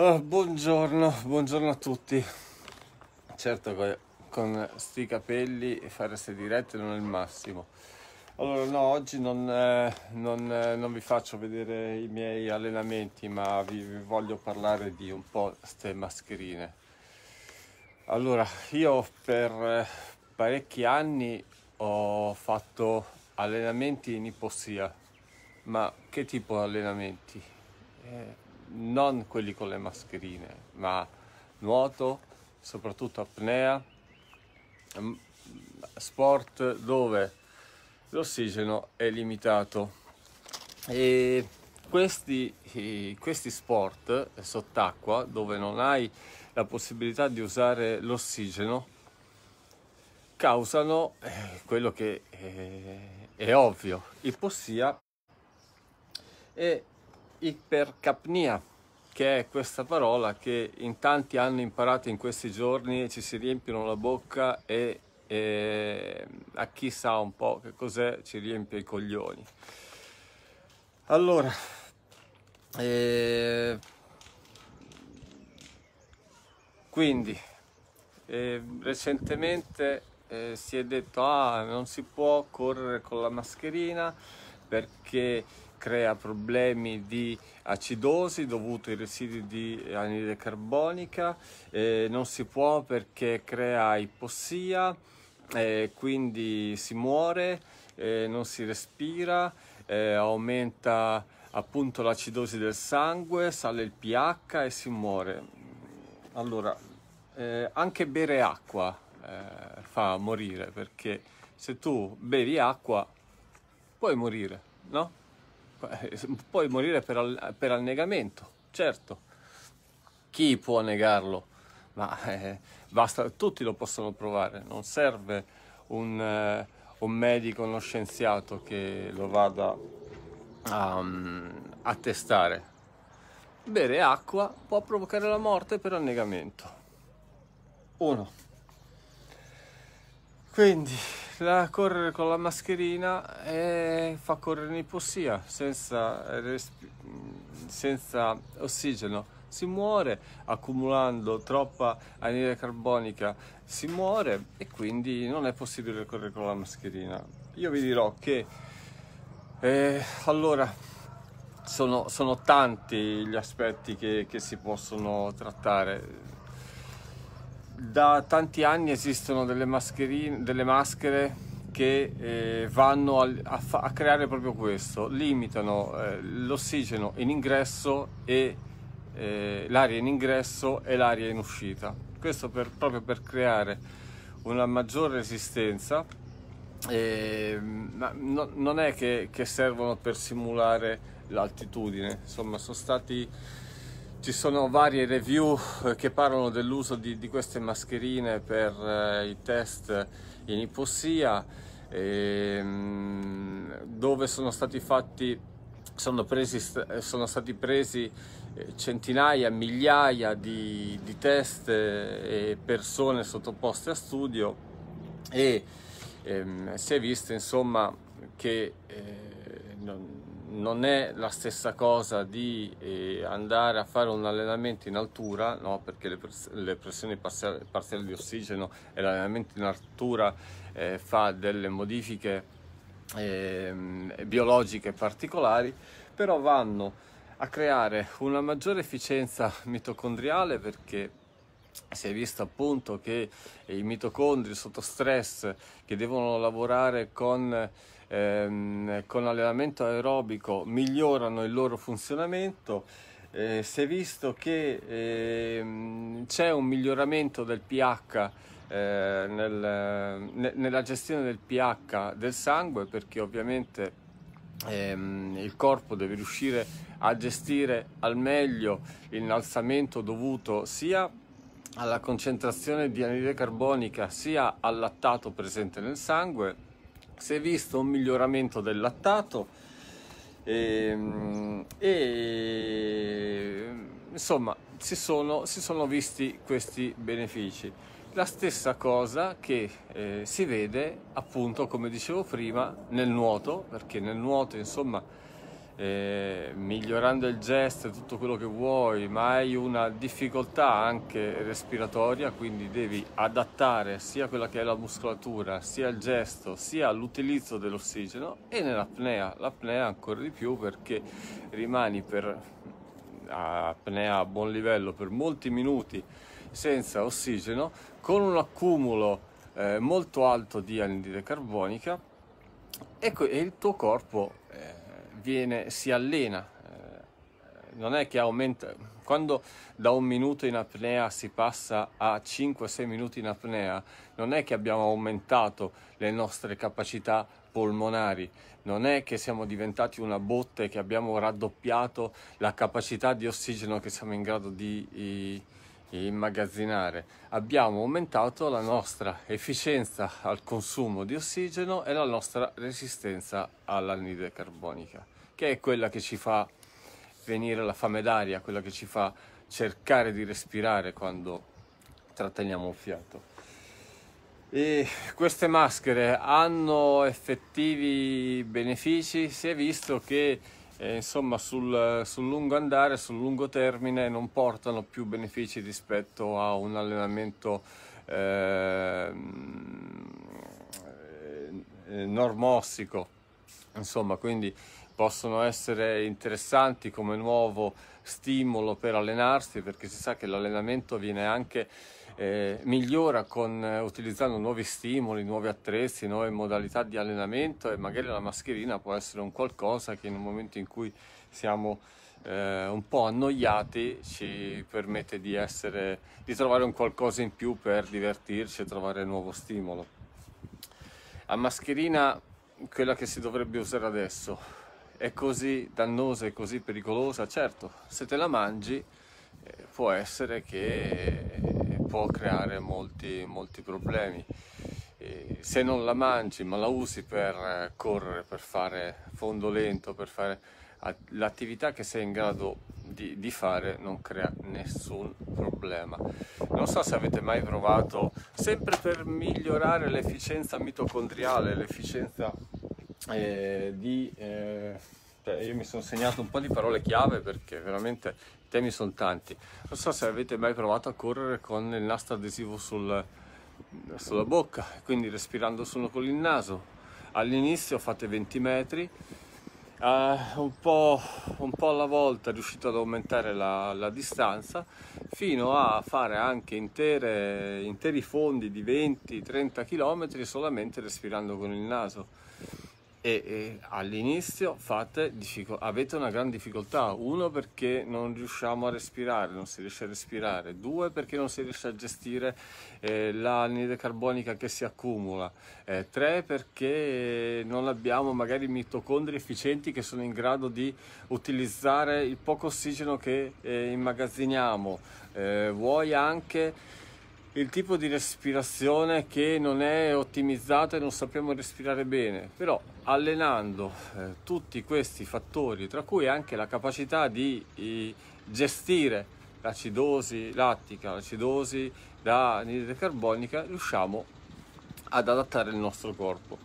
Oh, buongiorno, buongiorno a tutti. Certo che con sti capelli fare queste dirette non è il massimo. Allora no, oggi non, eh, non, eh, non vi faccio vedere i miei allenamenti, ma vi, vi voglio parlare di un po' queste mascherine. Allora, io per eh, parecchi anni ho fatto allenamenti in ipossia, ma che tipo di allenamenti? Eh, non quelli con le mascherine, ma nuoto, soprattutto apnea, mm, sport dove l'ossigeno è limitato. E questi, questi sport sott'acqua, dove non hai la possibilità di usare l'ossigeno, causano eh, quello che è, eh, è ovvio, ipossia e ipercapnia, che è questa parola che in tanti hanno imparato in questi giorni, ci si riempiono la bocca e, e a chi sa un po' che cos'è ci riempie i coglioni. Allora, eh, quindi eh, recentemente eh, si è detto ah non si può correre con la mascherina perché crea problemi di acidosi dovuto ai residui di anidride carbonica, eh, non si può perché crea ipossia, eh, quindi si muore, eh, non si respira, eh, aumenta appunto l'acidosi del sangue, sale il pH e si muore. Allora, eh, anche bere acqua eh, fa morire perché se tu bevi acqua puoi morire, no? Eh, puoi morire per, al, per annegamento, certo. Chi può negarlo? Ma eh, basta, tutti lo possono provare, non serve un, eh, un medico, uno scienziato che lo vada a, mm, a testare. Bere acqua può provocare la morte per annegamento. Uno. Quindi da correre con la mascherina e fa correre in ipossia senza, senza ossigeno si muore accumulando troppa anidride carbonica si muore e quindi non è possibile correre con la mascherina io vi dirò che eh, allora sono, sono, tanti gli aspetti che, che si possono trattare da tanti anni esistono delle, delle maschere che eh, vanno a, a, a, creare proprio questo, limitano eh, l'ossigeno in ingresso e eh, l'aria in ingresso e l'aria in uscita. Questo per, proprio per creare una maggiore resistenza, ehm, ma no, non è che, che servono per simulare l'altitudine, insomma sono stati ci sono varie review eh, che parlano dell'uso di, di, queste mascherine per eh, i test in ipossia, e, ehm, dove sono stati fatti sono, presi, eh, sono, stati presi eh, centinaia, migliaia di, di, test e persone sottoposte a studio e ehm, si è visto insomma che eh, non, non è la stessa cosa di eh, andare a fare un allenamento in altura, no? perché le, pres le pressioni parziali, parziali, di ossigeno e l'allenamento in altura eh, fa delle modifiche eh, biologiche particolari, però vanno a creare una maggiore efficienza mitocondriale perché si è visto appunto che i mitocondri sotto stress che devono lavorare con ehm, con l'allenamento aerobico migliorano il loro funzionamento. Eh, si è visto che ehm, c'è un miglioramento del pH eh, nel, ne, nella gestione del pH del sangue perché ovviamente ehm, il corpo deve riuscire a gestire al meglio l'innalzamento dovuto sia alla concentrazione di anidride carbonica sia al lattato presente nel sangue si è visto un miglioramento del lattato e, ehm, e insomma si sono, si sono, visti questi benefici la stessa cosa che eh, si vede appunto come dicevo prima nel nuoto perché nel nuoto insomma eh, migliorando il gesto, tutto quello che vuoi, ma hai una difficoltà anche respiratoria, quindi devi adattare sia quella che è la muscolatura, sia il gesto, sia l'utilizzo dell'ossigeno e nell'apnea, l'apnea ancora di più perché rimani per apnea a buon livello per molti minuti senza ossigeno con un accumulo eh, molto alto di anidride carbonica ecco, e il tuo corpo viene, si allena, eh, non è che aumenta, quando da un minuto in apnea si passa a 5-6 minuti in apnea, non è che abbiamo aumentato le nostre capacità polmonari, non è che siamo diventati una botte che abbiamo raddoppiato la capacità di ossigeno che siamo in grado di... Eh, immagazzinare. Abbiamo aumentato la nostra efficienza al consumo di ossigeno e la nostra resistenza all'anidride carbonica, che è quella che ci fa venire la fame d'aria, quella che ci fa cercare di respirare quando tratteniamo un fiato. E queste maschere hanno effettivi benefici? Si è visto che e, insomma sul, sul, lungo andare, sul lungo termine non portano più benefici rispetto a un allenamento eh, normossico insomma quindi possono essere interessanti come nuovo stimolo per allenarsi perché si sa che l'allenamento viene anche eh, migliora con, eh, utilizzando nuovi stimoli, nuovi attrezzi, nuove modalità di allenamento e magari la mascherina può essere un qualcosa che in un momento in cui siamo eh, un po' annoiati ci permette di, essere, di trovare un qualcosa in più per divertirci e trovare nuovo stimolo. La mascherina quella che si dovrebbe usare adesso è così dannosa e così pericolosa? Certo, se te la mangi eh, può essere che può creare molti, molti problemi. E se non la mangi ma la usi per eh, correre, per fare fondo lento, per fare l'attività che sei in grado di, di, fare non crea nessun problema. Non so se avete mai provato, sempre per migliorare l'efficienza mitocondriale, l'efficienza eh, di... Eh cioè, io mi sono segnato un po' di parole chiave perché veramente i temi sono tanti. Non so se avete mai provato a correre con il nastro adesivo sul, sulla bocca, quindi respirando solo con il naso. All'inizio fate 20 metri, Uh, un, po', un, po', alla volta riuscito ad aumentare la, la distanza fino a fare anche intere, interi fondi di 20-30 km solamente respirando con il naso e, e all'inizio diffico- avete una gran difficoltà, uno perché non riusciamo a respirare, non si riesce a respirare, due perché non si riesce a gestire eh, l'anide carbonica che si accumula, eh, tre perché non abbiamo magari mitocondri efficienti che sono in grado di utilizzare il poco ossigeno che eh, immagazziniamo, eh, vuoi anche il tipo di respirazione che non è ottimizzata e non sappiamo respirare bene, però allenando eh, tutti questi fattori, tra cui anche la capacità di i, gestire l'acidosi lattica, l'acidosi da anidride carbonica, riusciamo ad adattare il nostro corpo.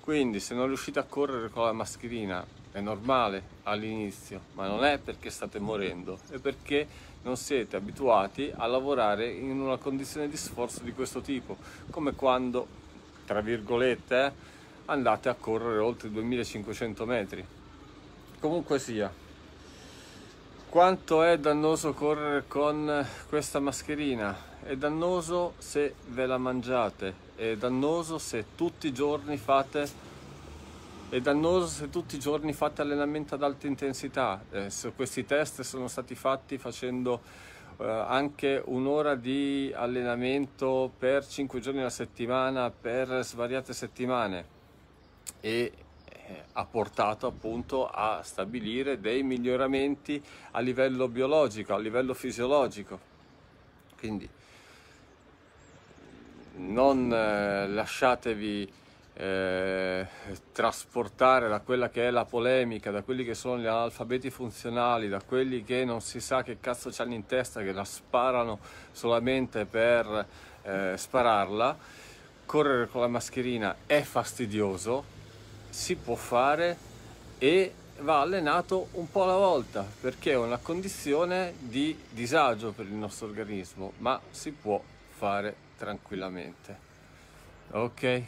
Quindi se non riuscite a correre con la mascherina, è normale, all'inizio, ma non è perché state morendo, è perché non siete abituati a lavorare in una condizione di sforzo di questo tipo, come quando, tra virgolette, andate a correre oltre 2500 metri. Comunque sia, quanto è dannoso correre con questa mascherina? È dannoso se ve la mangiate, è dannoso se tutti i giorni fate è dannoso se tutti i giorni fate allenamento ad alta intensità. Eh, questi test sono stati fatti facendo eh, anche un'ora di allenamento per 5 giorni alla settimana, per svariate settimane e eh, ha portato appunto a stabilire dei miglioramenti a livello biologico, a livello fisiologico. Quindi non eh, lasciatevi eh, trasportare da quella che è la polemica, da quelli che sono gli analfabeti funzionali, da quelli che non si sa che cazzo c'hanno in testa, che la sparano solamente per eh, spararla, correre con la mascherina è fastidioso, si può fare e va allenato un po' alla volta perché è una condizione di disagio per il nostro organismo, ma si può fare tranquillamente. Ok?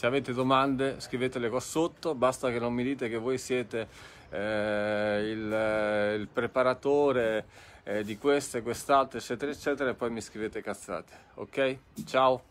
Se avete domande scrivetele qua sotto, basta che non mi dite che voi siete eh, il, eh, il, preparatore eh, di questo e quest'altro, eccetera, eccetera, e poi mi scrivete cazzate. Ok? Ciao!